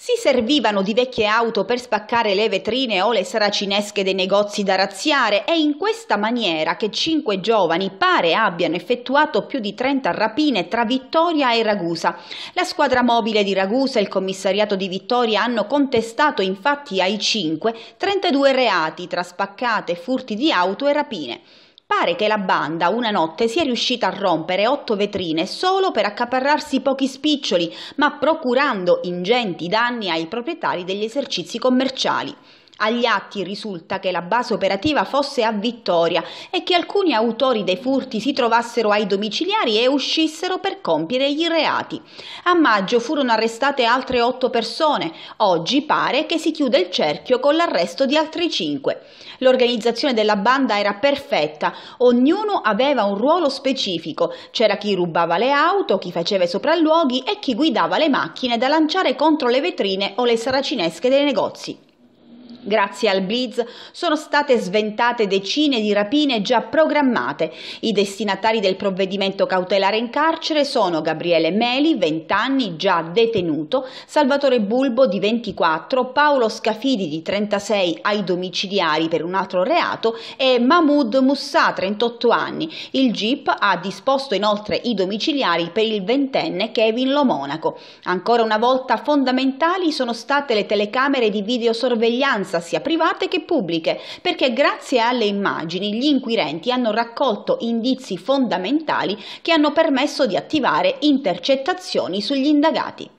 Si servivano di vecchie auto per spaccare le vetrine o le saracinesche dei negozi da razziare È in questa maniera che cinque giovani pare abbiano effettuato più di 30 rapine tra Vittoria e Ragusa. La squadra mobile di Ragusa e il commissariato di Vittoria hanno contestato infatti ai cinque 32 reati tra spaccate, furti di auto e rapine. Pare che la banda una notte sia riuscita a rompere otto vetrine solo per accaparrarsi pochi spiccioli, ma procurando ingenti danni ai proprietari degli esercizi commerciali. Agli atti risulta che la base operativa fosse a Vittoria e che alcuni autori dei furti si trovassero ai domiciliari e uscissero per compiere i reati. A maggio furono arrestate altre otto persone. Oggi pare che si chiude il cerchio con l'arresto di altri cinque. L'organizzazione della banda era perfetta, ognuno aveva un ruolo specifico. C'era chi rubava le auto, chi faceva i sopralluoghi e chi guidava le macchine da lanciare contro le vetrine o le saracinesche dei negozi. Grazie al Blitz sono state sventate decine di rapine già programmate. I destinatari del provvedimento cautelare in carcere sono Gabriele Meli, 20 anni, già detenuto, Salvatore Bulbo di 24, Paolo Scafidi di 36 ai domiciliari per un altro reato e Mahmoud Moussa, 38 anni. Il GIP ha disposto inoltre i domiciliari per il ventenne Kevin Lomonaco. Ancora una volta fondamentali sono state le telecamere di videosorveglianza mostra sia private che pubbliche, perché grazie alle immagini gli inquirenti hanno raccolto indizi fondamentali che hanno permesso di attivare intercettazioni sugli indagati.